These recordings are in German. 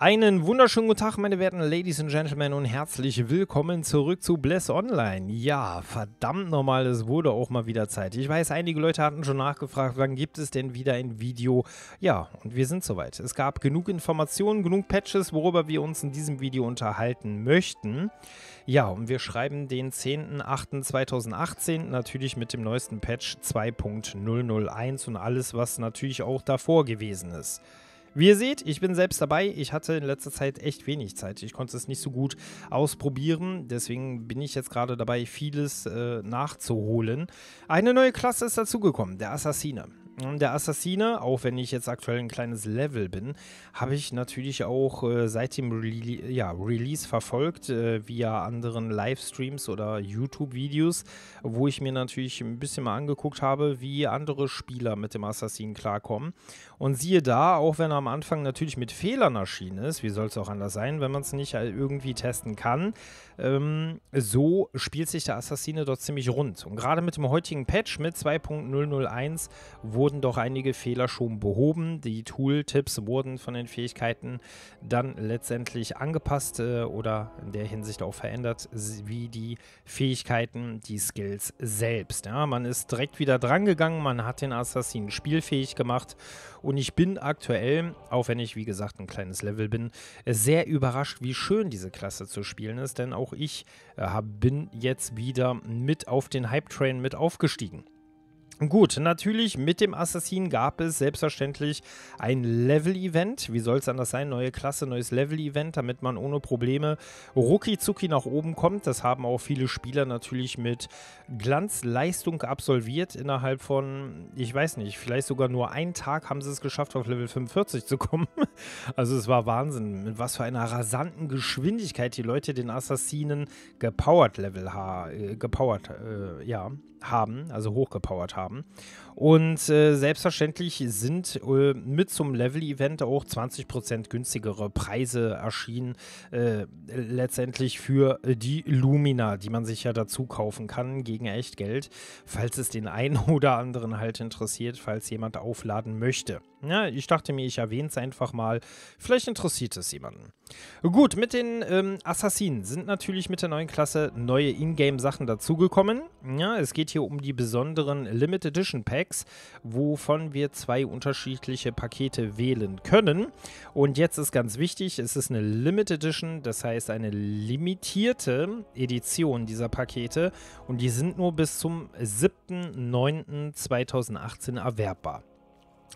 Einen wunderschönen guten Tag, meine werten Ladies and Gentlemen und herzlich willkommen zurück zu Bless Online. Ja, verdammt nochmal, es wurde auch mal wieder Zeit. Ich weiß, einige Leute hatten schon nachgefragt, wann gibt es denn wieder ein Video? Ja, und wir sind soweit. Es gab genug Informationen, genug Patches, worüber wir uns in diesem Video unterhalten möchten. Ja, und wir schreiben den 10.08.2018 natürlich mit dem neuesten Patch 2.001 und alles, was natürlich auch davor gewesen ist. Wie ihr seht, ich bin selbst dabei. Ich hatte in letzter Zeit echt wenig Zeit. Ich konnte es nicht so gut ausprobieren. Deswegen bin ich jetzt gerade dabei, vieles äh, nachzuholen. Eine neue Klasse ist dazugekommen, der Assassine. Hm, der Assassine, auch wenn ich jetzt aktuell ein kleines Level bin, habe ich natürlich auch äh, seit dem Rele ja, Release verfolgt, äh, via anderen Livestreams oder YouTube-Videos, wo ich mir natürlich ein bisschen mal angeguckt habe, wie andere Spieler mit dem Assassinen klarkommen. Und siehe da, auch wenn er am Anfang natürlich mit Fehlern erschienen ist, wie soll es auch anders sein, wenn man es nicht äh, irgendwie testen kann, ähm, so spielt sich der Assassine dort ziemlich rund. Und gerade mit dem heutigen Patch mit 2.001 wurde wurden doch einige Fehler schon behoben. Die Tooltips wurden von den Fähigkeiten dann letztendlich angepasst äh, oder in der Hinsicht auch verändert, wie die Fähigkeiten, die Skills selbst. Ja, man ist direkt wieder drangegangen, man hat den Assassinen spielfähig gemacht und ich bin aktuell, auch wenn ich wie gesagt ein kleines Level bin, sehr überrascht, wie schön diese Klasse zu spielen ist, denn auch ich äh, bin jetzt wieder mit auf den Hype-Train mit aufgestiegen. Gut, natürlich mit dem Assassin gab es selbstverständlich ein Level-Event. Wie soll es anders sein? Neue Klasse, neues Level-Event, damit man ohne Probleme rucki-zucki nach oben kommt. Das haben auch viele Spieler natürlich mit Glanzleistung absolviert. Innerhalb von, ich weiß nicht, vielleicht sogar nur einen Tag haben sie es geschafft, auf Level 45 zu kommen. Also es war Wahnsinn, mit was für einer rasanten Geschwindigkeit die Leute den Assassinen gepowert Level, ha, äh, gepowert, äh, ja, haben, also hochgepowert haben. Und äh, selbstverständlich sind äh, mit zum Level-Event auch 20% günstigere Preise erschienen, äh, letztendlich für die Lumina, die man sich ja dazu kaufen kann gegen echt Geld, falls es den einen oder anderen halt interessiert, falls jemand aufladen möchte. Ja, ich dachte mir, ich erwähne es einfach mal. Vielleicht interessiert es jemanden. Gut, mit den ähm, Assassinen sind natürlich mit der neuen Klasse neue Ingame-Sachen dazugekommen. Ja, es geht hier um die besonderen Limited Edition Packs Packs, wovon wir zwei unterschiedliche Pakete wählen können. Und jetzt ist ganz wichtig, es ist eine Limited Edition, das heißt eine limitierte Edition dieser Pakete und die sind nur bis zum 7.9.2018 erwerbbar.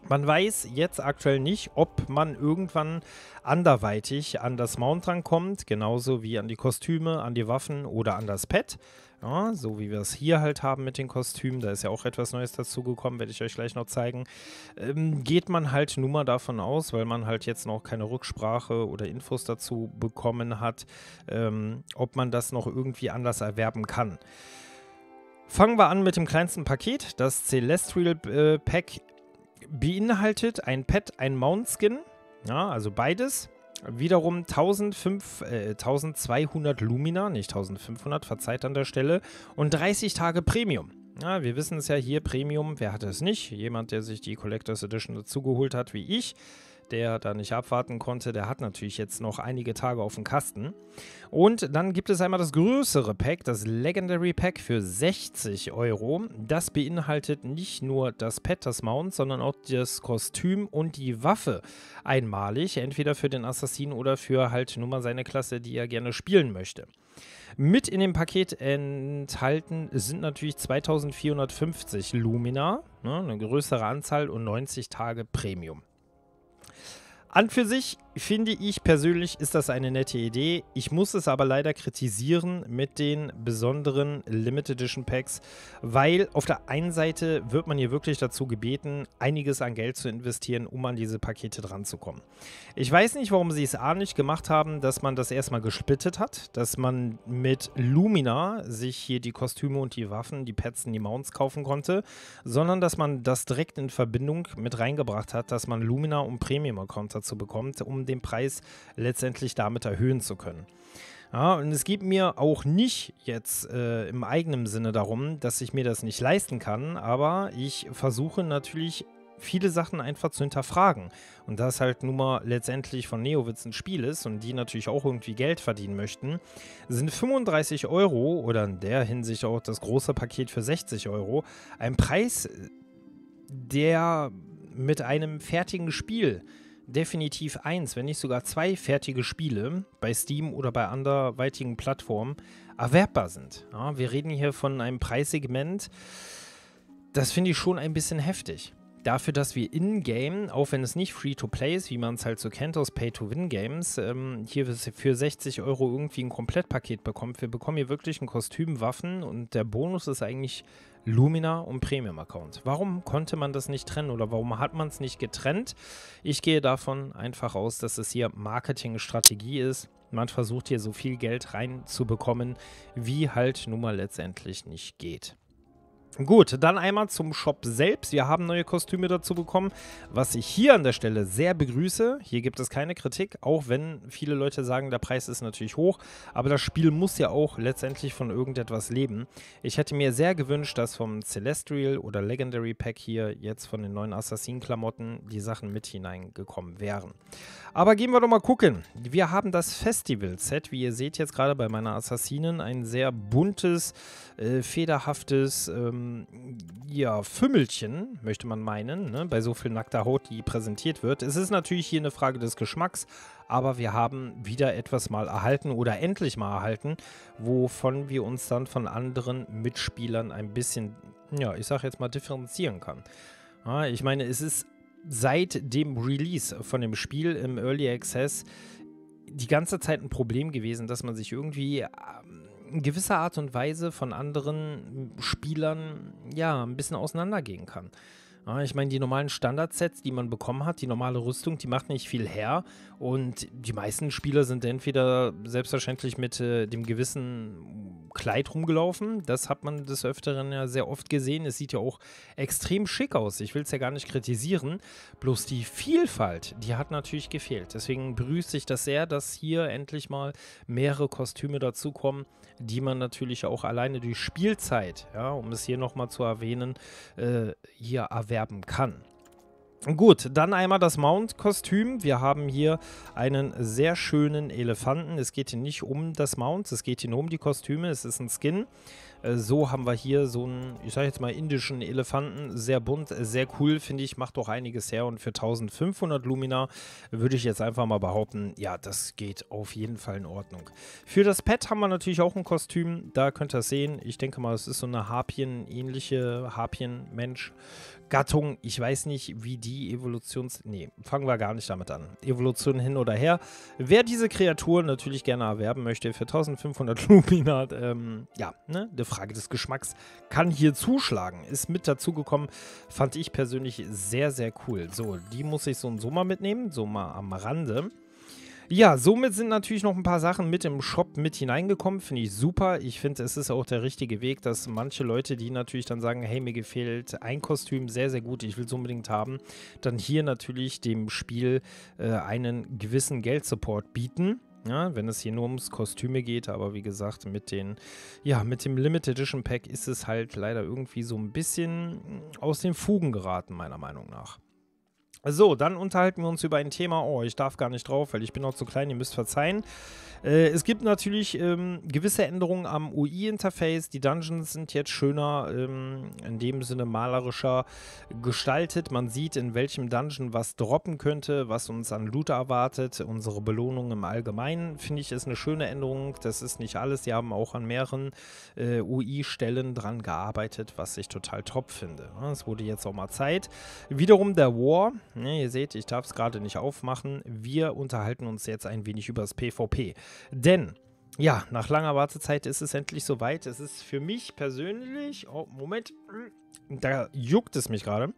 Man weiß jetzt aktuell nicht, ob man irgendwann anderweitig an das Mount rankommt, genauso wie an die Kostüme, an die Waffen oder an das Pad. Ja, so wie wir es hier halt haben mit den Kostümen, da ist ja auch etwas Neues dazugekommen, werde ich euch gleich noch zeigen. Ähm, geht man halt nun mal davon aus, weil man halt jetzt noch keine Rücksprache oder Infos dazu bekommen hat, ähm, ob man das noch irgendwie anders erwerben kann. Fangen wir an mit dem kleinsten Paket, das Celestial äh, Pack beinhaltet ein Pet, ein Mountskin, ja, also beides. Wiederum 1500, äh, 1200 Lumina, nicht 1500, verzeiht an der Stelle, und 30 Tage Premium. Ja, wir wissen es ja hier, Premium, wer hatte es nicht? Jemand, der sich die Collectors Edition dazugeholt hat, wie ich der da nicht abwarten konnte, der hat natürlich jetzt noch einige Tage auf dem Kasten. Und dann gibt es einmal das größere Pack, das Legendary Pack für 60 Euro. Das beinhaltet nicht nur das Pet, das Mount, sondern auch das Kostüm und die Waffe einmalig, entweder für den Assassinen oder für halt nur mal seine Klasse, die er gerne spielen möchte. Mit in dem Paket enthalten sind natürlich 2450 Lumina, ne, eine größere Anzahl und 90 Tage Premium an für sich finde ich persönlich, ist das eine nette Idee. Ich muss es aber leider kritisieren mit den besonderen Limited Edition Packs, weil auf der einen Seite wird man hier wirklich dazu gebeten, einiges an Geld zu investieren, um an diese Pakete dran zu kommen. Ich weiß nicht, warum sie es A nicht gemacht haben, dass man das erstmal gesplittet hat, dass man mit Lumina sich hier die Kostüme und die Waffen, die Pets und die Mounts kaufen konnte, sondern dass man das direkt in Verbindung mit reingebracht hat, dass man Lumina und Premium-Account dazu bekommt, um den Preis letztendlich damit erhöhen zu können. Ja, und es geht mir auch nicht jetzt äh, im eigenen Sinne darum, dass ich mir das nicht leisten kann, aber ich versuche natürlich viele Sachen einfach zu hinterfragen. Und das halt nun mal letztendlich von Neowitz ein Spiel ist und die natürlich auch irgendwie Geld verdienen möchten, sind 35 Euro oder in der Hinsicht auch das große Paket für 60 Euro ein Preis, der mit einem fertigen Spiel äh, definitiv eins, wenn nicht sogar zwei fertige Spiele bei Steam oder bei anderweitigen Plattformen erwerbbar sind. Ja, wir reden hier von einem Preissegment, das finde ich schon ein bisschen heftig. Dafür, dass wir in-game, auch wenn es nicht Free-to-Play ist, wie man es halt so kennt aus Pay-to-Win-Games, ähm, hier für 60 Euro irgendwie ein Komplettpaket bekommt. Wir bekommen hier wirklich ein Kostüm, Waffen und der Bonus ist eigentlich Lumina und Premium-Account. Warum konnte man das nicht trennen oder warum hat man es nicht getrennt? Ich gehe davon einfach aus, dass es hier Marketingstrategie ist. Man versucht hier so viel Geld reinzubekommen, wie halt nun mal letztendlich nicht geht. Gut, dann einmal zum Shop selbst. Wir haben neue Kostüme dazu bekommen, was ich hier an der Stelle sehr begrüße. Hier gibt es keine Kritik, auch wenn viele Leute sagen, der Preis ist natürlich hoch, aber das Spiel muss ja auch letztendlich von irgendetwas leben. Ich hätte mir sehr gewünscht, dass vom Celestial oder Legendary Pack hier jetzt von den neuen Assassin-Klamotten die Sachen mit hineingekommen wären. Aber gehen wir doch mal gucken. Wir haben das Festival-Set, wie ihr seht jetzt gerade bei meiner Assassinen, ein sehr buntes, äh, federhaftes, ähm, ähm, ja, Fümmelchen, möchte man meinen, ne? bei so viel nackter Haut, die präsentiert wird. Es ist natürlich hier eine Frage des Geschmacks, aber wir haben wieder etwas mal erhalten oder endlich mal erhalten, wovon wir uns dann von anderen Mitspielern ein bisschen, ja, ich sag jetzt mal, differenzieren kann. Ja, ich meine, es ist seit dem Release von dem Spiel im Early Access die ganze Zeit ein Problem gewesen, dass man sich irgendwie. Ähm, in gewisser Art und Weise von anderen Spielern ja ein bisschen auseinandergehen kann. Ja, ich meine, die normalen Standardsets, die man bekommen hat, die normale Rüstung, die macht nicht viel her. Und die meisten Spieler sind entweder selbstverständlich mit äh, dem gewissen Kleid rumgelaufen. Das hat man des Öfteren ja sehr oft gesehen. Es sieht ja auch extrem schick aus. Ich will es ja gar nicht kritisieren. Bloß die Vielfalt, die hat natürlich gefehlt. Deswegen begrüße ich das sehr, dass hier endlich mal mehrere Kostüme dazukommen die man natürlich auch alleine durch Spielzeit, ja, um es hier nochmal zu erwähnen, äh, hier erwerben kann. Gut, dann einmal das Mount-Kostüm. Wir haben hier einen sehr schönen Elefanten. Es geht hier nicht um das Mount, es geht hier nur um die Kostüme. Es ist ein Skin. Äh, so haben wir hier so einen, ich sage jetzt mal, indischen Elefanten. Sehr bunt, sehr cool, finde ich. Macht doch einiges her. Und für 1500 Lumina würde ich jetzt einfach mal behaupten, ja, das geht auf jeden Fall in Ordnung. Für das Pet haben wir natürlich auch ein Kostüm. Da könnt ihr es sehen. Ich denke mal, es ist so eine Harpien-ähnliche, Harpien-Mensch. Gattung, ich weiß nicht, wie die Evolutions... Nee, fangen wir gar nicht damit an. Evolution hin oder her. Wer diese Kreaturen natürlich gerne erwerben möchte für 1500 Lumina, ähm, ja, ne, eine Frage des Geschmacks, kann hier zuschlagen. Ist mit dazugekommen, fand ich persönlich sehr, sehr cool. So, die muss ich so und so mal mitnehmen, so mal am Rande. Ja, somit sind natürlich noch ein paar Sachen mit im Shop mit hineingekommen. Finde ich super. Ich finde, es ist auch der richtige Weg, dass manche Leute, die natürlich dann sagen, hey, mir gefällt ein Kostüm sehr, sehr gut, ich will es unbedingt haben, dann hier natürlich dem Spiel äh, einen gewissen Geldsupport bieten. Ja, wenn es hier nur ums Kostüme geht, aber wie gesagt, mit den, ja, mit dem Limited Edition Pack ist es halt leider irgendwie so ein bisschen mm, aus den Fugen geraten, meiner Meinung nach. So, dann unterhalten wir uns über ein Thema. Oh, ich darf gar nicht drauf, weil ich bin noch zu klein, ihr müsst verzeihen. Äh, es gibt natürlich ähm, gewisse Änderungen am UI-Interface. Die Dungeons sind jetzt schöner, ähm, in dem Sinne malerischer gestaltet. Man sieht, in welchem Dungeon was droppen könnte, was uns an Loot erwartet. Unsere Belohnung im Allgemeinen, finde ich, ist eine schöne Änderung. Das ist nicht alles. Sie haben auch an mehreren äh, UI-Stellen dran gearbeitet, was ich total top finde. Es wurde jetzt auch mal Zeit. Wiederum der War Ne, ihr seht, ich darf es gerade nicht aufmachen. Wir unterhalten uns jetzt ein wenig über das PvP. Denn, ja, nach langer Wartezeit ist es endlich soweit. Es ist für mich persönlich, oh, Moment, da juckt es mich gerade.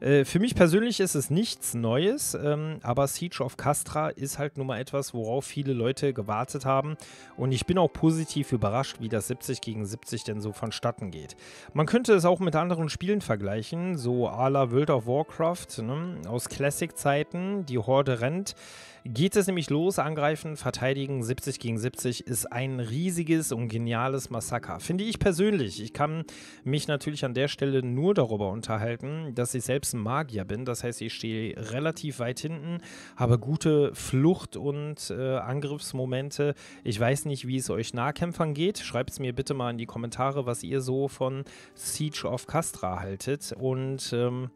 Äh, für mich persönlich ist es nichts Neues, ähm, aber Siege of Castra ist halt nun mal etwas, worauf viele Leute gewartet haben. Und ich bin auch positiv überrascht, wie das 70 gegen 70 denn so vonstatten geht. Man könnte es auch mit anderen Spielen vergleichen, so a la World of Warcraft ne? aus Classic-Zeiten, die Horde rennt geht es nämlich los, angreifen, verteidigen, 70 gegen 70 ist ein riesiges und geniales Massaker. Finde ich persönlich. Ich kann mich natürlich an der Stelle nur darüber unterhalten, dass ich selbst ein Magier bin. Das heißt, ich stehe relativ weit hinten, habe gute Flucht- und äh, Angriffsmomente. Ich weiß nicht, wie es euch Nahkämpfern geht. Schreibt es mir bitte mal in die Kommentare, was ihr so von Siege of Castra haltet. Und ähm,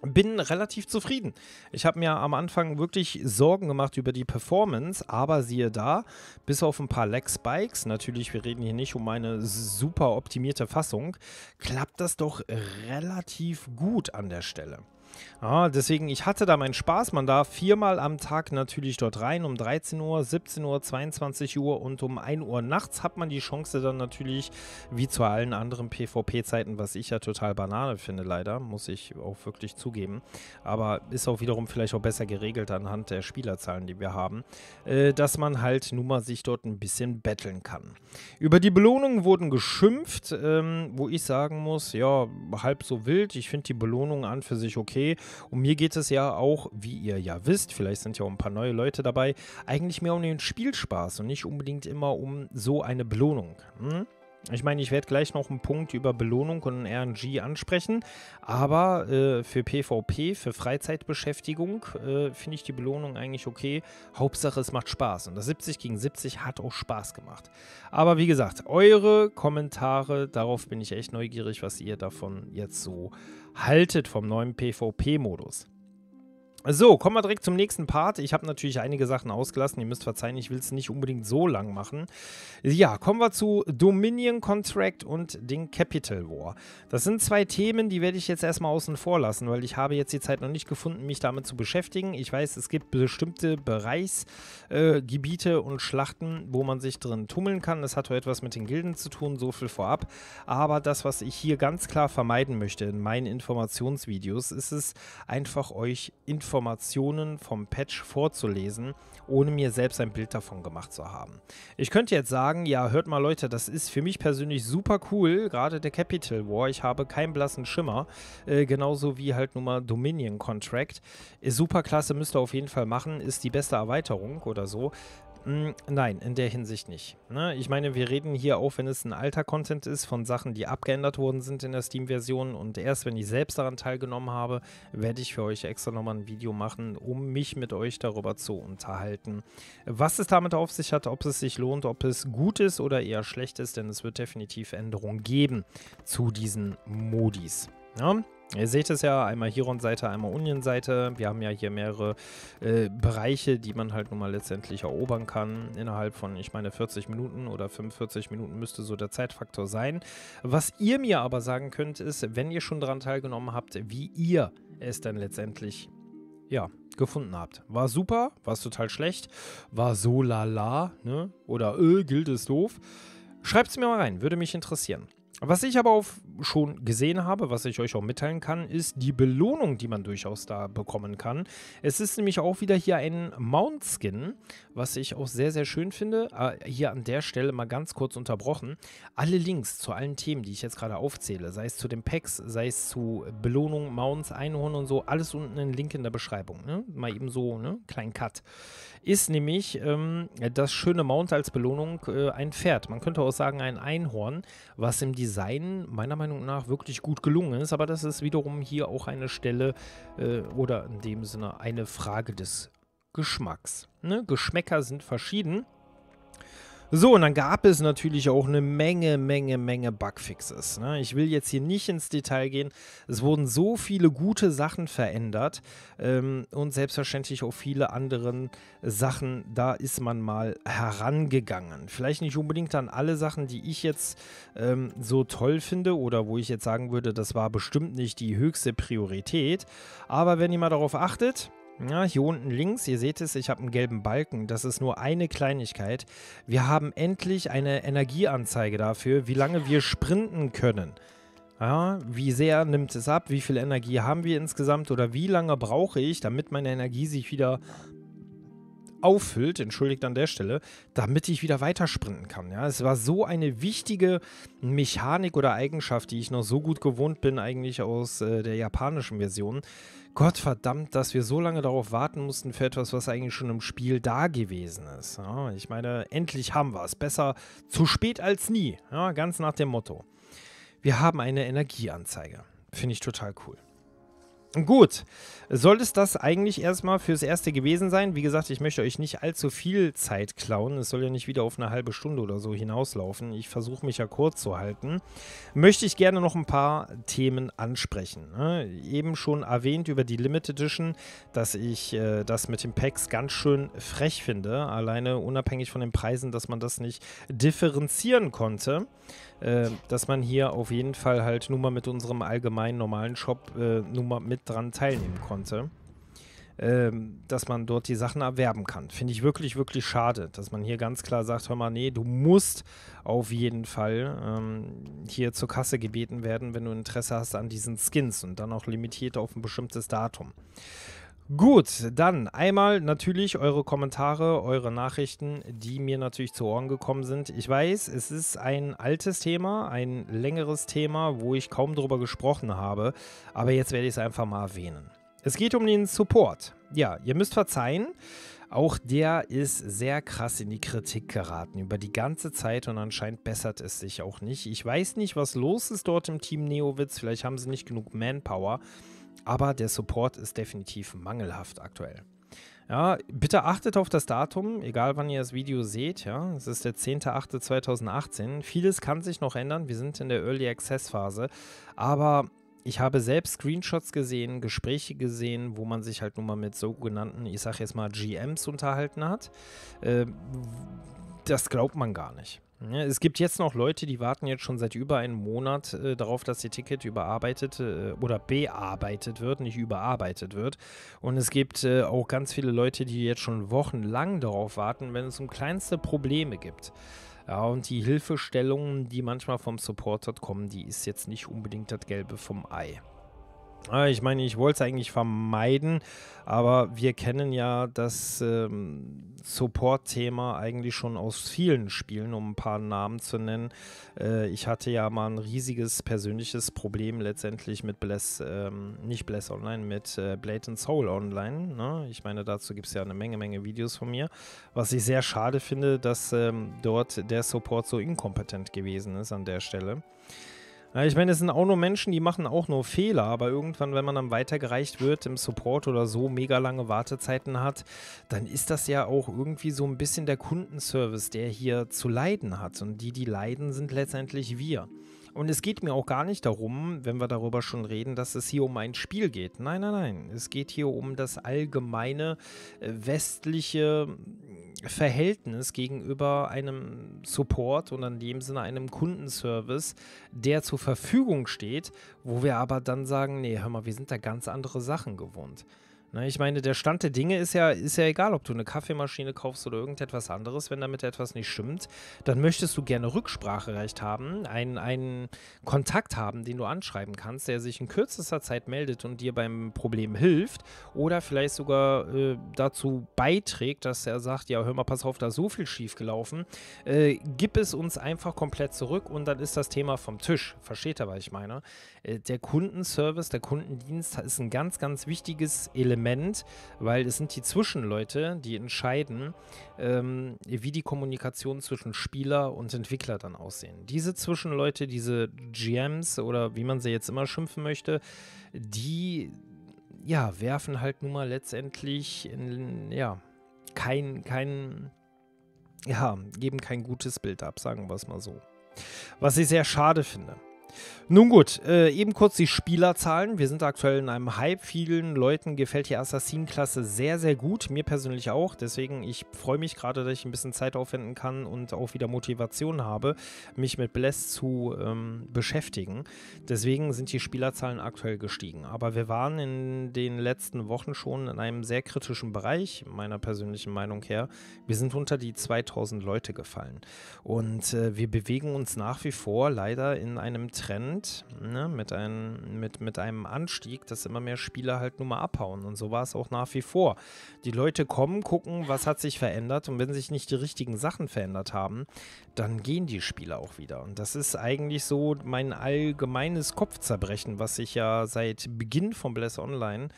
bin relativ zufrieden. Ich habe mir am Anfang wirklich Sorgen gemacht über die Performance, aber siehe da, bis auf ein paar Lex spikes natürlich, wir reden hier nicht um eine super optimierte Fassung, klappt das doch relativ gut an der Stelle. Ah, deswegen, ich hatte da meinen Spaß. Man darf viermal am Tag natürlich dort rein. Um 13 Uhr, 17 Uhr, 22 Uhr und um 1 Uhr nachts hat man die Chance dann natürlich, wie zu allen anderen PvP-Zeiten, was ich ja total Banane finde, leider, muss ich auch wirklich zugeben. Aber ist auch wiederum vielleicht auch besser geregelt anhand der Spielerzahlen, die wir haben, äh, dass man halt nun mal sich dort ein bisschen betteln kann. Über die Belohnungen wurden geschimpft, ähm, wo ich sagen muss, ja, halb so wild. Ich finde die Belohnungen an für sich okay Idee. Und mir geht es ja auch, wie ihr ja wisst, vielleicht sind ja auch ein paar neue Leute dabei, eigentlich mehr um den Spielspaß und nicht unbedingt immer um so eine Belohnung. Hm? Ich meine, ich werde gleich noch einen Punkt über Belohnung und RNG ansprechen, aber äh, für PvP, für Freizeitbeschäftigung, äh, finde ich die Belohnung eigentlich okay. Hauptsache, es macht Spaß. Und das 70 gegen 70 hat auch Spaß gemacht. Aber wie gesagt, eure Kommentare, darauf bin ich echt neugierig, was ihr davon jetzt so haltet vom neuen PvP-Modus. So, kommen wir direkt zum nächsten Part. Ich habe natürlich einige Sachen ausgelassen. Ihr müsst verzeihen, ich will es nicht unbedingt so lang machen. Ja, kommen wir zu Dominion Contract und den Capital War. Das sind zwei Themen, die werde ich jetzt erstmal außen vor lassen, weil ich habe jetzt die Zeit noch nicht gefunden, mich damit zu beschäftigen. Ich weiß, es gibt bestimmte Bereichsgebiete äh, und Schlachten, wo man sich drin tummeln kann. Das hat heute etwas mit den Gilden zu tun, so viel vorab. Aber das, was ich hier ganz klar vermeiden möchte in meinen Informationsvideos, ist es einfach euch informieren Informationen vom Patch vorzulesen, ohne mir selbst ein Bild davon gemacht zu haben. Ich könnte jetzt sagen, ja, hört mal Leute, das ist für mich persönlich super cool, gerade der Capital War, ich habe keinen blassen Schimmer, äh, genauso wie halt nun mal Dominion Contract. Ist äh, super klasse, müsst ihr auf jeden Fall machen, ist die beste Erweiterung oder so. Hm, nein, in der Hinsicht nicht. Ne? Ich meine, wir reden hier auch, wenn es ein alter Content ist, von Sachen, die abgeändert worden sind in der Steam-Version. Und erst wenn ich selbst daran teilgenommen habe, werde ich für euch extra nochmal ein Video machen, um mich mit euch darüber zu unterhalten. Was es damit auf sich hat, ob es sich lohnt, ob es gut ist oder eher schlecht ist, denn es wird definitiv Änderungen geben zu diesen Modis. Ja? Ne? Ihr seht es ja, einmal Hiron-Seite, einmal Union-Seite. Wir haben ja hier mehrere äh, Bereiche, die man halt nun mal letztendlich erobern kann. Innerhalb von, ich meine, 40 Minuten oder 45 Minuten müsste so der Zeitfaktor sein. Was ihr mir aber sagen könnt, ist, wenn ihr schon daran teilgenommen habt, wie ihr es dann letztendlich, ja, gefunden habt. War super, war total schlecht, war so lala, ne? Oder, äh, gilt es doof. Schreibt es mir mal rein, würde mich interessieren. Was ich aber auch schon gesehen habe, was ich euch auch mitteilen kann, ist die Belohnung, die man durchaus da bekommen kann. Es ist nämlich auch wieder hier ein Mount Skin, was ich auch sehr, sehr schön finde. Ah, hier an der Stelle mal ganz kurz unterbrochen. Alle Links zu allen Themen, die ich jetzt gerade aufzähle, sei es zu den Packs, sei es zu Belohnung, Mounts, Einhorn und so, alles unten einen Link in der Beschreibung. Ne? Mal eben so, ne? Klein Cut. Ist nämlich ähm, das schöne Mount als Belohnung äh, ein Pferd. Man könnte auch sagen ein Einhorn, was im Design Design meiner Meinung nach wirklich gut gelungen ist. Aber das ist wiederum hier auch eine Stelle äh, oder in dem Sinne eine Frage des Geschmacks. Ne? Geschmäcker sind verschieden. So, und dann gab es natürlich auch eine Menge, Menge, Menge Bugfixes. Ne? Ich will jetzt hier nicht ins Detail gehen. Es wurden so viele gute Sachen verändert ähm, und selbstverständlich auch viele anderen Sachen. Da ist man mal herangegangen. Vielleicht nicht unbedingt an alle Sachen, die ich jetzt ähm, so toll finde oder wo ich jetzt sagen würde, das war bestimmt nicht die höchste Priorität. Aber wenn ihr mal darauf achtet, ja, hier unten links, ihr seht es, ich habe einen gelben Balken. Das ist nur eine Kleinigkeit. Wir haben endlich eine Energieanzeige dafür, wie lange wir sprinten können. Ja, wie sehr nimmt es ab? Wie viel Energie haben wir insgesamt? Oder wie lange brauche ich, damit meine Energie sich wieder auffüllt, entschuldigt an der Stelle, damit ich wieder weitersprinten kann. Ja, es war so eine wichtige Mechanik oder Eigenschaft, die ich noch so gut gewohnt bin eigentlich aus äh, der japanischen Version, Gott verdammt, dass wir so lange darauf warten mussten für etwas, was eigentlich schon im Spiel da gewesen ist. Ja, ich meine, endlich haben wir es. Besser zu spät als nie. Ja, ganz nach dem Motto. Wir haben eine Energieanzeige. Finde ich total cool. Gut, soll es das eigentlich erstmal fürs Erste gewesen sein? Wie gesagt, ich möchte euch nicht allzu viel Zeit klauen. Es soll ja nicht wieder auf eine halbe Stunde oder so hinauslaufen. Ich versuche mich ja kurz zu halten. Möchte ich gerne noch ein paar Themen ansprechen. Ne? Eben schon erwähnt über die Limited Edition, dass ich äh, das mit den Packs ganz schön frech finde. Alleine unabhängig von den Preisen, dass man das nicht differenzieren konnte. Ähm, dass man hier auf jeden Fall halt nur mal mit unserem allgemeinen normalen Shop äh, nur mal mit dran teilnehmen konnte. Ähm, dass man dort die Sachen erwerben kann. Finde ich wirklich, wirklich schade, dass man hier ganz klar sagt, hör mal, nee, du musst auf jeden Fall ähm, hier zur Kasse gebeten werden, wenn du Interesse hast an diesen Skins und dann auch limitiert auf ein bestimmtes Datum. Gut, dann einmal natürlich eure Kommentare, eure Nachrichten, die mir natürlich zu Ohren gekommen sind. Ich weiß, es ist ein altes Thema, ein längeres Thema, wo ich kaum drüber gesprochen habe, aber jetzt werde ich es einfach mal erwähnen. Es geht um den Support. Ja, ihr müsst verzeihen, auch der ist sehr krass in die Kritik geraten über die ganze Zeit und anscheinend bessert es sich auch nicht. Ich weiß nicht, was los ist dort im Team Neowitz, vielleicht haben sie nicht genug Manpower aber der Support ist definitiv mangelhaft aktuell. Ja, bitte achtet auf das Datum, egal wann ihr das Video seht. Ja, es ist der 10.8.2018. Vieles kann sich noch ändern. Wir sind in der Early Access Phase. Aber ich habe selbst Screenshots gesehen, Gespräche gesehen, wo man sich halt nun mal mit sogenannten, ich sag jetzt mal, GMs unterhalten hat. Äh, das glaubt man gar nicht. Ne, es gibt jetzt noch Leute, die warten jetzt schon seit über einem Monat äh, darauf, dass ihr Ticket überarbeitet äh, oder bearbeitet wird, nicht überarbeitet wird. Und es gibt äh, auch ganz viele Leute, die jetzt schon wochenlang darauf warten, wenn es um kleinste Probleme gibt. Ja, und die Hilfestellungen, die manchmal vom Supporter kommen, die ist jetzt nicht unbedingt das Gelbe vom Ei. Ah, ich meine, ich wollte es eigentlich vermeiden, aber wir kennen ja das ähm, Support-Thema eigentlich schon aus vielen Spielen, um ein paar Namen zu nennen. Äh, ich hatte ja mal ein riesiges persönliches Problem letztendlich mit Bless, ähm, nicht Bless Online, mit äh, Blade and Soul Online. Ne? Ich meine, dazu gibt es ja eine Menge, Menge Videos von mir. Was ich sehr schade finde, dass ähm, dort der Support so inkompetent gewesen ist an der Stelle. Ja, ich meine, es sind auch nur Menschen, die machen auch nur Fehler, aber irgendwann, wenn man dann weitergereicht wird im Support oder so mega lange Wartezeiten hat, dann ist das ja auch irgendwie so ein bisschen der Kundenservice, der hier zu leiden hat. Und die, die leiden, sind letztendlich wir. Und es geht mir auch gar nicht darum, wenn wir darüber schon reden, dass es hier um ein Spiel geht. Nein, nein, nein. Es geht hier um das allgemeine äh, westliche Verhältnis gegenüber einem Support und in dem Sinne einem Kundenservice, der zur Verfügung steht, wo wir aber dann sagen, nee, hör mal, wir sind da ganz andere Sachen gewohnt. Na, ne? ich meine, der Stand der Dinge ist ja, ist ja egal, ob du eine Kaffeemaschine kaufst oder irgendetwas anderes. Wenn damit etwas nicht stimmt, dann möchtest du gerne Rückspracherecht haben, einen, einen Kontakt haben, den du anschreiben kannst, der sich in kürzester Zeit meldet und dir beim Problem hilft oder vielleicht sogar äh, dazu beiträgt, dass er sagt, ja, hör mal, pass auf, da ist so viel schiefgelaufen, Äh, gib es uns einfach komplett zurück und dann ist das Thema vom Tisch. Versteht er, was ich meine? Äh, der Kundenservice, der Kundendienst ist ein ganz, ganz wichtiges Element Element, weil es sind die Zwischenleute, die entscheiden, ähm, wie die Kommunikation zwischen Spieler und Entwickler dann aussehen. Diese Zwischenleute, diese GMs oder wie man sie jetzt immer schimpfen möchte, die ja, werfen halt nun mal letztendlich in, ja, kein, kein, ja, geben kein gutes Bild ab, sagen wir es mal so. Was ich sehr schade finde. Nun gut, äh, eben kurz die Spielerzahlen. Wir sind aktuell in einem Hype. Vielen Leuten gefällt die Assassin-Klasse sehr, sehr gut. Mir persönlich auch. Deswegen, ich freue mich gerade, dass ich ein bisschen Zeit aufwenden kann und auch wieder Motivation habe, mich mit Bless zu ähm, beschäftigen. Deswegen sind die Spielerzahlen aktuell gestiegen. Aber wir waren in den letzten Wochen schon in einem sehr kritischen Bereich, meiner persönlichen Meinung her. Wir sind unter die 2000 Leute gefallen. Und äh, wir bewegen uns nach wie vor leider in einem Trend ne, mit, ein, mit, mit einem Anstieg, dass immer mehr Spieler halt nur mal abhauen. Und so war es auch nach wie vor. Die Leute kommen, gucken, was hat sich verändert. Und wenn sich nicht die richtigen Sachen verändert haben, dann gehen die Spieler auch wieder. Und das ist eigentlich so mein allgemeines Kopfzerbrechen, was ich ja seit Beginn von Bless Online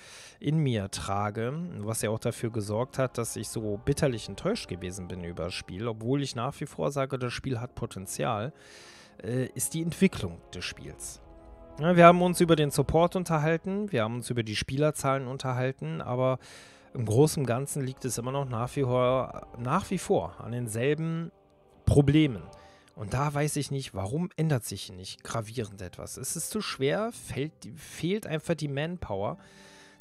in mir trage, was ja auch dafür gesorgt hat, dass ich so bitterlich enttäuscht gewesen bin über das Spiel, obwohl ich nach wie vor sage, das Spiel hat Potenzial äh, ist die Entwicklung des Spiels. Ja, wir haben uns über den Support unterhalten, wir haben uns über die Spielerzahlen unterhalten, aber im Großen und Ganzen liegt es immer noch nach wie, vor, nach wie vor an denselben Problemen. Und da weiß ich nicht, warum ändert sich nicht gravierend etwas. Ist es zu schwer? Fällt, fehlt einfach die Manpower?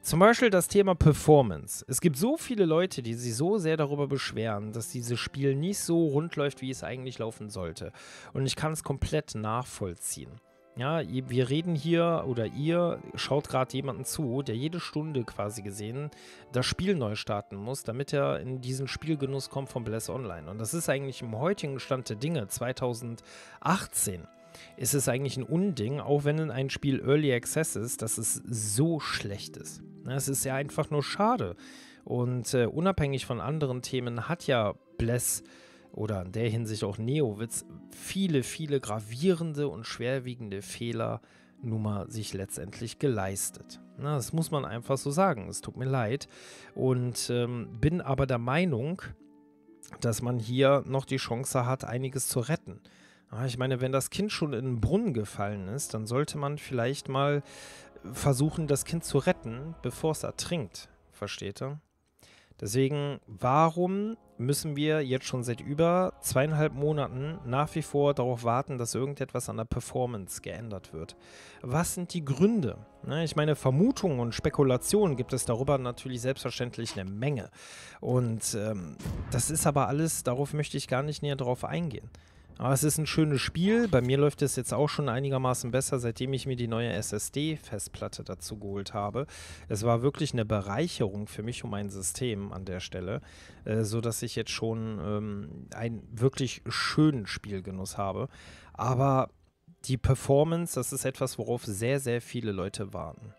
Zum Beispiel das Thema Performance. Es gibt so viele Leute, die sich so sehr darüber beschweren, dass dieses Spiel nicht so rund läuft, wie es eigentlich laufen sollte. Und ich kann es komplett nachvollziehen. Ja, wir reden hier oder ihr schaut gerade jemanden zu, der jede Stunde quasi gesehen das Spiel neu starten muss, damit er in diesen Spielgenuss kommt von Bless Online. Und das ist eigentlich im heutigen Stand der Dinge 2018 ist es eigentlich ein Unding, auch wenn ein Spiel Early Access ist, dass es so schlecht ist. Ne, es ist ja einfach nur schade. Und äh, unabhängig von anderen Themen hat ja Bless oder in der Hinsicht auch Neowitz viele, viele gravierende und schwerwiegende Fehler Nummer sich letztendlich geleistet. Na, ne, das muss man einfach so sagen. Es tut mir leid. Und ähm, bin aber der Meinung, dass man hier noch die Chance hat, einiges zu retten. Ah, ich meine, wenn das Kind schon in den Brunnen gefallen ist, dann sollte man vielleicht mal äh, versuchen, das Kind zu retten, bevor es ertrinkt. Versteht ihr? Deswegen, warum müssen wir jetzt schon seit über zweieinhalb Monaten nach wie vor darauf warten, dass irgendetwas an der Performance geändert wird? Was sind die Gründe? Ne, ich meine, Vermutungen und Spekulationen gibt es darüber natürlich selbstverständlich eine Menge. Und ähm, das ist aber alles, darauf möchte ich gar nicht näher drauf eingehen. Aber es ist ein schönes Spiel. Bei mir läuft es jetzt auch schon einigermaßen besser, seitdem ich mir die neue SSD-Festplatte dazu geholt habe. Es war wirklich eine Bereicherung für mich und mein System an der Stelle, äh, sodass ich jetzt schon ähm, einen wirklich schönen Spielgenuss habe. Aber die Performance, das ist etwas, worauf sehr, sehr viele Leute warten.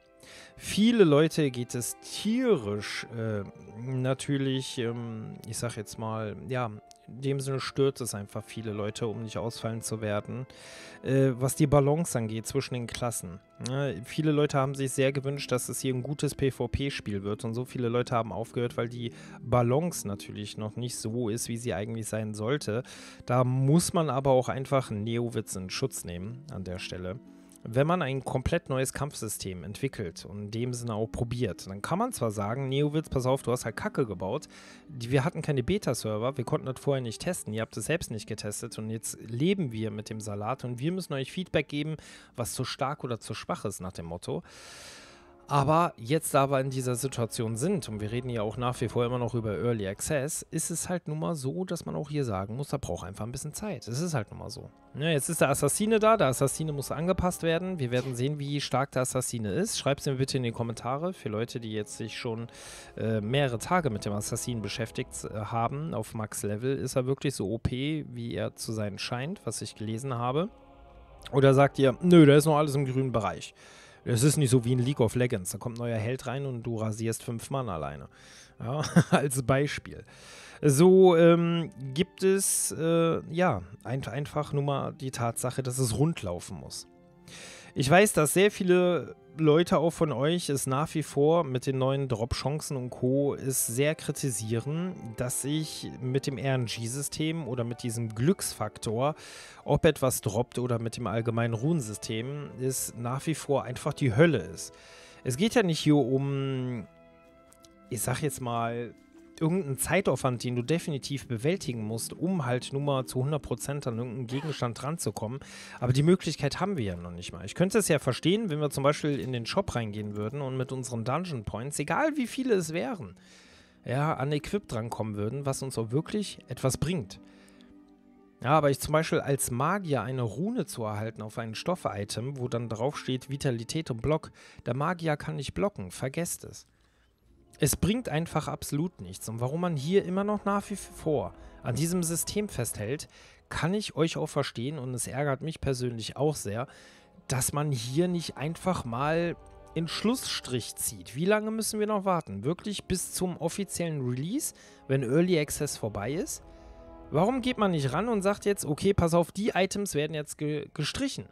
Viele Leute geht es tierisch äh, natürlich, ähm, ich sag jetzt mal, ja, in dem Sinne stört es einfach viele Leute, um nicht ausfallen zu werden, äh, was die Balance angeht zwischen den Klassen. Ne? viele Leute haben sich sehr gewünscht, dass es hier ein gutes PvP-Spiel wird und so viele Leute haben aufgehört, weil die Balance natürlich noch nicht so ist, wie sie eigentlich sein sollte. Da muss man aber auch einfach Neowitz in Schutz nehmen an der Stelle. Wenn man ein komplett neues Kampfsystem entwickelt und in dem Sinne auch probiert, dann kann man zwar sagen, Neowitz, pass auf, du hast halt Kacke gebaut. Wir hatten keine Beta-Server, wir konnten das vorher nicht testen, ihr habt es selbst nicht getestet und jetzt leben wir mit dem Salat und wir müssen euch Feedback geben, was zu stark oder zu schwach ist nach dem Motto. Aber jetzt, da wir in dieser Situation sind, und wir reden ja auch nach wie vor immer noch über Early Access, ist es halt nun mal so, dass man auch hier sagen muss, da braucht einfach ein bisschen Zeit. Es ist halt nun mal so. Ja, ne, jetzt ist der Assassine da, der Assassine muss angepasst werden. Wir werden sehen, wie stark der Assassine ist. Schreibt es mir bitte in die Kommentare für Leute, die jetzt sich schon äh, mehrere Tage mit dem Assassinen beschäftigt äh, haben. Auf Max-Level ist er wirklich so OP, wie er zu sein scheint, was ich gelesen habe. Oder sagt ihr, nö, da ist noch alles im grünen Bereich. Es ist nicht so wie in League of Legends. Da kommt ein neuer Held rein und du rasierst fünf Mann alleine. Ja, als Beispiel. So ähm, gibt es äh, ja ein, einfach nur mal die Tatsache, dass es rundlaufen muss. Ich weiß, dass sehr viele Leute auch von euch es nach wie vor mit den neuen Drop-Chancen und Co. ist sehr kritisieren, dass ich mit dem RNG-System oder mit diesem Glücksfaktor, ob etwas droppt oder mit dem allgemeinen Runensystem, ist nach wie vor einfach die Hölle ist. Es geht ja nicht hier um, ich sag jetzt mal, irgendeinen Zeitaufwand, den du definitiv bewältigen musst, um halt nur mal zu 100% an irgendeinen Gegenstand ranzukommen. Aber die Möglichkeit haben wir ja noch nicht mal. Ich könnte es ja verstehen, wenn wir zum Beispiel in den Shop reingehen würden und mit unseren Dungeon Points, egal wie viele es wären, ja, an Equip drankommen würden, was uns auch wirklich etwas bringt. Ja, aber ich zum Beispiel als Magier eine Rune zu erhalten auf ein Stoff-Item, wo dann draufsteht Vitalität und Block, der Magier kann nicht blocken, vergesst es. Es bringt einfach absolut nichts. Und warum man hier immer noch nach wie vor an diesem System festhält, kann ich euch auch verstehen und es ärgert mich persönlich auch sehr, dass man hier nicht einfach mal einen Schlussstrich zieht. Wie lange müssen wir noch warten? Wirklich bis zum offiziellen Release, wenn Early Access vorbei ist? Warum geht man nicht ran und sagt jetzt, okay, pass auf, die Items werden jetzt ge gestrichen?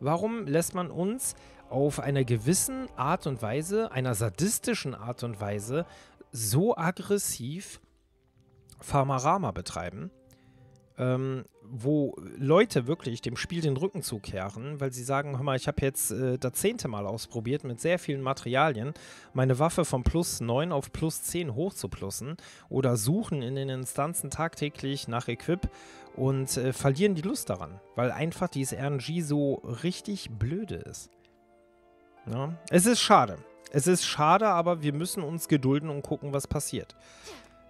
Warum lässt man uns auf einer gewissen Art und Weise, einer sadistischen Art und Weise, so aggressiv Farmarama betreiben, ähm, wo Leute wirklich dem Spiel den Rücken zukehren, weil sie sagen, hör mal, ich habe jetzt äh, das zehnte Mal ausprobiert, mit sehr vielen Materialien, meine Waffe von plus 9 auf plus 10 hochzuplussen oder suchen in den Instanzen tagtäglich nach Equip und äh, verlieren die Lust daran, weil einfach dieses RNG so richtig blöde ist. Ja. Ne? Es ist schade. Es ist schade, aber wir müssen uns gedulden und gucken, was passiert.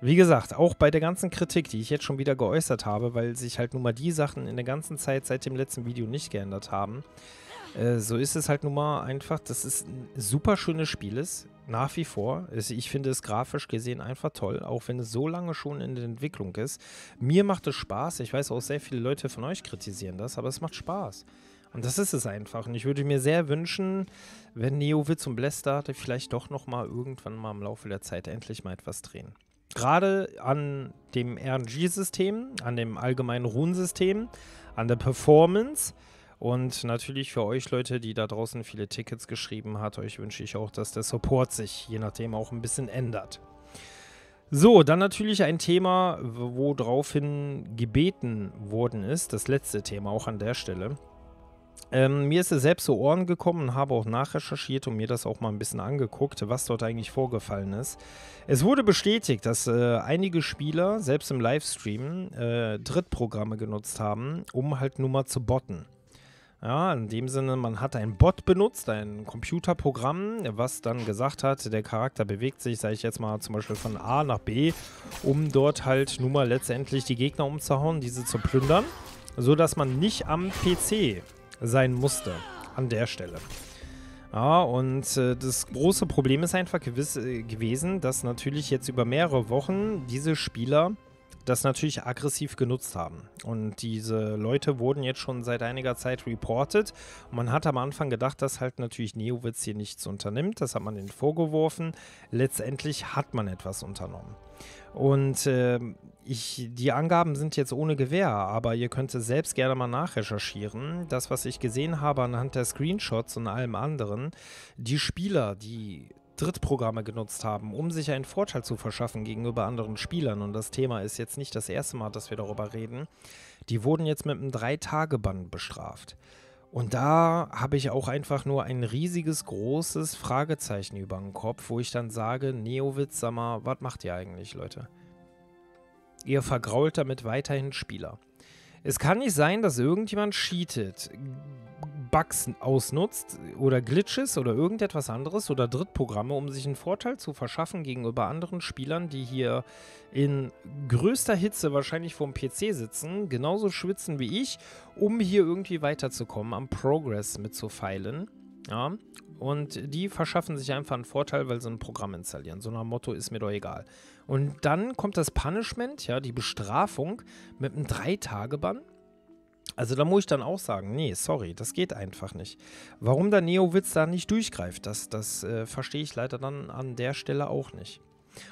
Wie gesagt, auch bei der ganzen Kritik, die ich jetzt schon wieder geäußert habe, weil sich halt nun mal die Sachen in der ganzen Zeit seit dem letzten Video nicht geändert haben, äh, so ist es halt nun mal einfach, dass es ein super schönes Spiel ist, nach wie vor. Ich finde es grafisch gesehen einfach toll, auch wenn es so lange schon in der Entwicklung ist. Mir macht es Spaß, ich weiß auch sehr viele Leute von euch kritisieren das, aber es macht Spaß. Und das ist es einfach. Und ich würde mir sehr wünschen, wenn Neo Witz und Blester vielleicht doch nochmal irgendwann mal im Laufe der Zeit endlich mal etwas drehen. Gerade an dem RNG-System, an dem allgemeinen Runensystem, an der Performance. Und natürlich für euch Leute, die da draußen viele Tickets geschrieben hat, euch wünsche ich auch, dass der Support sich je nachdem auch ein bisschen ändert. So, dann natürlich ein Thema, woraufhin gebeten worden ist, das letzte Thema auch an der Stelle. Ähm, mir ist es selbst zu Ohren gekommen und habe auch nachrecherchiert und mir das auch mal ein bisschen angeguckt, was dort eigentlich vorgefallen ist. Es wurde bestätigt, dass äh, einige Spieler, selbst im Livestream, äh, Drittprogramme genutzt haben, um halt Nummer zu botten. Ja, in dem Sinne, man hat einen Bot benutzt, ein Computerprogramm, was dann gesagt hat, der Charakter bewegt sich, sage ich jetzt mal zum Beispiel von A nach B, um dort halt nun mal letztendlich die Gegner umzuhauen, diese zu plündern, sodass man nicht am PC sein musste. An der Stelle. Ja, und äh, das große Problem ist einfach gewiss, äh, gewesen, dass natürlich jetzt über mehrere Wochen diese Spieler das natürlich aggressiv genutzt haben. Und diese Leute wurden jetzt schon seit einiger Zeit reported. Und man hat am Anfang gedacht, dass halt natürlich Neowitz hier nichts unternimmt. Das hat man ihnen vorgeworfen. Letztendlich hat man etwas unternommen. Und äh, ich, die Angaben sind jetzt ohne Gewähr, aber ihr könnt es selbst gerne mal nachrecherchieren. Das, was ich gesehen habe anhand der Screenshots und allem anderen, die Spieler, die Drittprogramme genutzt haben, um sich einen Vorteil zu verschaffen gegenüber anderen Spielern. Und das Thema ist jetzt nicht das erste Mal, dass wir darüber reden. Die wurden jetzt mit einem Drei-Tage-Bann bestraft. Und da habe ich auch einfach nur ein riesiges, großes Fragezeichen über den Kopf, wo ich dann sage, Neowitz, sag mal, was macht ihr eigentlich, Leute? Ihr vergrault damit weiterhin Spieler. Es kann nicht sein, dass irgendjemand cheatet Bugs ausnutzt oder Glitches oder irgendetwas anderes oder Drittprogramme, um sich einen Vorteil zu verschaffen gegenüber anderen Spielern, die hier in größter Hitze wahrscheinlich vorm PC sitzen, genauso schwitzen wie ich, um hier irgendwie weiterzukommen, am Progress mitzufeilen. Ja, und die verschaffen sich einfach einen Vorteil, weil sie ein Programm installieren. So nach Motto ist mir doch egal. Und dann kommt das Punishment, ja, die Bestrafung mit einem Drei-Tage-Bann also da muss ich dann auch sagen, nee, sorry, das geht einfach nicht. Warum der Neowitz da nicht durchgreift, das, das äh, verstehe ich leider dann an der Stelle auch nicht.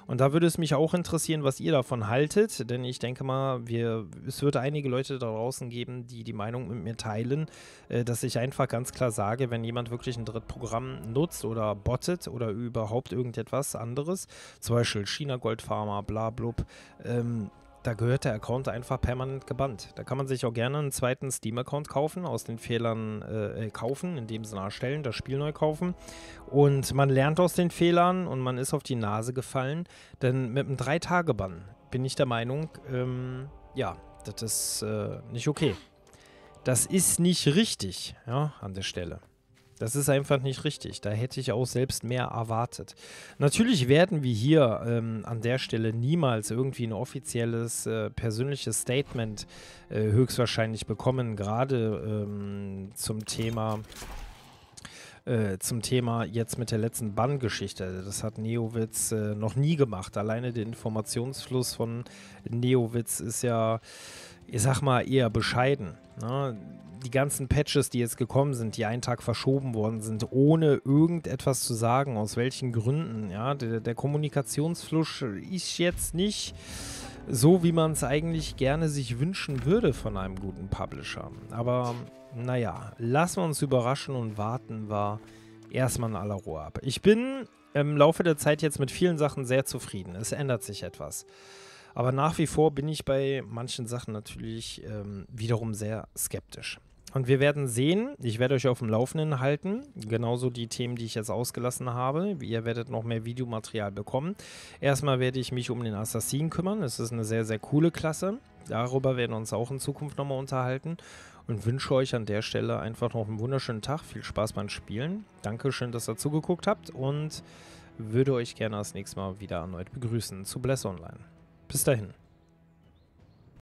Und da würde es mich auch interessieren, was ihr davon haltet, denn ich denke mal, wir, es wird einige Leute da draußen geben, die die Meinung mit mir teilen, äh, dass ich einfach ganz klar sage, wenn jemand wirklich ein Drittprogramm nutzt oder bottet oder überhaupt irgendetwas anderes, zum Beispiel China Gold Pharma, bla blub, ähm, da gehört der Account einfach permanent gebannt. Da kann man sich auch gerne einen zweiten Steam-Account kaufen, aus den Fehlern äh, äh, kaufen, indem sie nachstellen, das Spiel neu kaufen. Und man lernt aus den Fehlern und man ist auf die Nase gefallen. Denn mit einem Drei-Tage-Bann bin ich der Meinung, ähm, ja, das ist äh, nicht okay. Das ist nicht richtig, ja, an der Stelle. Das ist einfach nicht richtig. Da hätte ich auch selbst mehr erwartet. Natürlich werden wir hier ähm, an der Stelle niemals irgendwie ein offizielles äh, persönliches Statement äh, höchstwahrscheinlich bekommen, gerade ähm, zum Thema. Äh, zum Thema jetzt mit der letzten Bann-Geschichte. Das hat Neowitz äh, noch nie gemacht. Alleine der Informationsfluss von Neowitz ist ja ich sag mal, eher bescheiden. Ne? Die ganzen Patches, die jetzt gekommen sind, die einen Tag verschoben worden sind, ohne irgendetwas zu sagen, aus welchen Gründen. Ja, der, der Kommunikationsfluss ist jetzt nicht so, wie man es eigentlich gerne sich wünschen würde von einem guten Publisher. Aber naja, lassen wir uns überraschen und warten wir erstmal in aller Ruhe ab. Ich bin im Laufe der Zeit jetzt mit vielen Sachen sehr zufrieden. Es ändert sich etwas. Aber nach wie vor bin ich bei manchen Sachen natürlich ähm, wiederum sehr skeptisch. Und wir werden sehen, ich werde euch auf dem Laufenden halten, genauso die Themen, die ich jetzt ausgelassen habe. Ihr werdet noch mehr Videomaterial bekommen. Erstmal werde ich mich um den Assassin kümmern. Es ist eine sehr, sehr coole Klasse. Darüber werden wir uns auch in Zukunft nochmal unterhalten und wünsche euch an der Stelle einfach noch einen wunderschönen Tag. Viel Spaß beim Spielen. Dankeschön, dass ihr zugeguckt habt und würde euch gerne das nächste Mal wieder erneut begrüßen zu Bless Online. Bis dahin.